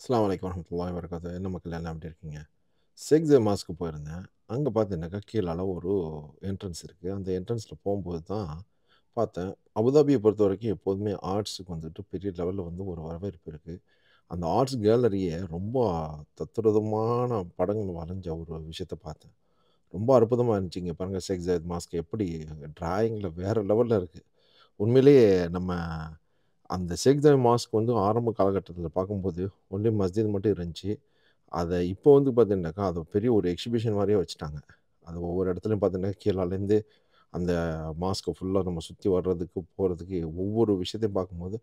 அஸ்லாம் வலைக்கம் வரமத்துல்லாஹ் வரகாத்து என்ன மக்கள் எல்லாம் எப்படி இருக்கீங்க செக்ஸே மாஸ்க்கு போயிருந்தேன் அங்கே பார்த்தீங்கன்னாக்கா கீழால் ஒரு என்ட்ரன்ஸ் இருக்குது அந்த என்ட்ரன்ஸில் போகும்போது தான் பார்த்தேன் அபுதாபியை பொறுத்த வரைக்கும் எப்போதுமே ஆர்ட்ஸுக்கு வந்துட்டு பெரிய லெவலில் வந்து ஒரு வரவேற்பு இருக்குது அந்த ஆர்ட்ஸ் கேலரியை ரொம்ப தத்துரதமான படங்கள் வரைஞ்ச ஒரு விஷயத்த பார்த்தேன் ரொம்ப அற்புதமாக இருந்துச்சுங்க பாருங்கள் செக்ஸ் மாஸ்க் எப்படி ட்ராயிங்கில் வேறு லெவலில் இருக்குது உண்மையிலேயே நம்ம அந்த சேக்தவி மாஸ்க் வந்து ஆரம்ப காலகட்டத்தில் பார்க்கும்போது ஒன்லி மஸ்ஜித் மட்டும் இருந்துச்சு அதை இப்போ வந்து பார்த்தீங்கன்னாக்கா அதை பெரிய ஒரு எக்ஸிபிஷன் மாதிரியே வச்சுட்டாங்க அது ஒவ்வொரு இடத்துலையும் பார்த்தீங்கன்னா கீழாலேருந்து அந்த மாஸ்க்கை ஃபுல்லாக நம்ம சுற்றி வர்றதுக்கு போகிறதுக்கு ஒவ்வொரு விஷயத்தையும் பார்க்கும்போது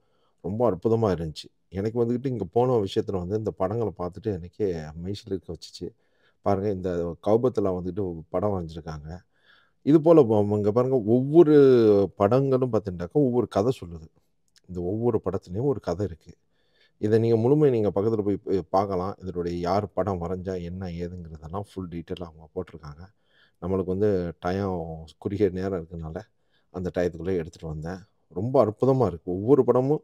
ரொம்ப அற்புதமாக இருந்துச்சு எனக்கு வந்துக்கிட்டு இங்கே போன விஷயத்தில் வந்து இந்த படங்களை பார்த்துட்டு எனக்கே இருக்க வச்சிச்சு பாருங்கள் இந்த கௌபத்தில் வந்துட்டு படம் வரைஞ்சிருக்காங்க இது போல் இங்கே பாருங்கள் ஒவ்வொரு படங்களும் பார்த்தீங்கன்னாக்கா ஒவ்வொரு கதை சொல்லுது இந்த ஒவ்வொரு படத்துலேயும் ஒரு கதை இருக்குது இதை நீங்கள் முழுமை நீங்கள் பக்கத்தில் போய் பார்க்கலாம் இதனுடைய யார் படம் வரைஞ்சா என்ன ஏதுங்கிறதெல்லாம் ஃபுல் டீட்டெயில் அவங்க போட்டிருக்காங்க நம்மளுக்கு வந்து டயம் குறுகிய நேரம் இருக்கிறதுனால அந்த டயத்துக்குள்ளே எடுத்துகிட்டு வந்தேன் ரொம்ப அற்புதமாக இருக்குது ஒவ்வொரு படமும்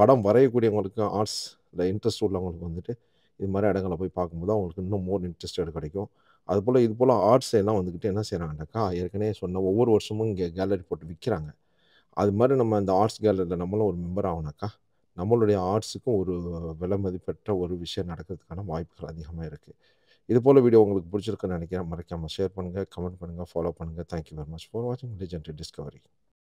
படம் வரையக்கூடியவங்களுக்கு ஆர்ட்ஸ் இல்லை இன்ட்ரெஸ்ட் உள்ளவங்களுக்கு வந்துட்டு இது மாதிரி இடங்களை போய் பார்க்கும்போது அவங்களுக்கு இன்னும் மோர் இன்ட்ரெஸ்டட் கிடைக்கும் அதுபோல் இது போல் ஆர்ட்ஸ் எல்லாம் வந்துக்கிட்டு என்ன செய்கிறாங்கக்கா ஏற்கனவே சொன்ன ஒவ்வொரு வருஷமும் இங்கே கேலரி போட்டு விற்கிறாங்க அது மாதிரி நம்ம அந்த ஆர்ட்ஸ் கேலரியில் நம்மளும் ஒரு மெம்பர் ஆகணாக்கா நம்மளுடைய ஆர்ட்ஸுக்கும் ஒரு விலை மதிப்பெற்ற ஒரு விஷயம் நடக்கிறதுக்கான வாய்ப்புகள் அதிகமாக இருக்குது இது போல் வீடியோ உங்களுக்கு பிடிச்சிருக்குன்னு நினைக்கிறேன் மறைக்காமல் ஷேர் பண்ணுங்கள் கமெண்ட் பண்ணுங்கள் ஃபாலோ பண்ணுங்கள் தேங்க்யூ வெரி மச் ஃபார் வாட்சிங் லெஜெண்ட் டிஸ்கவரி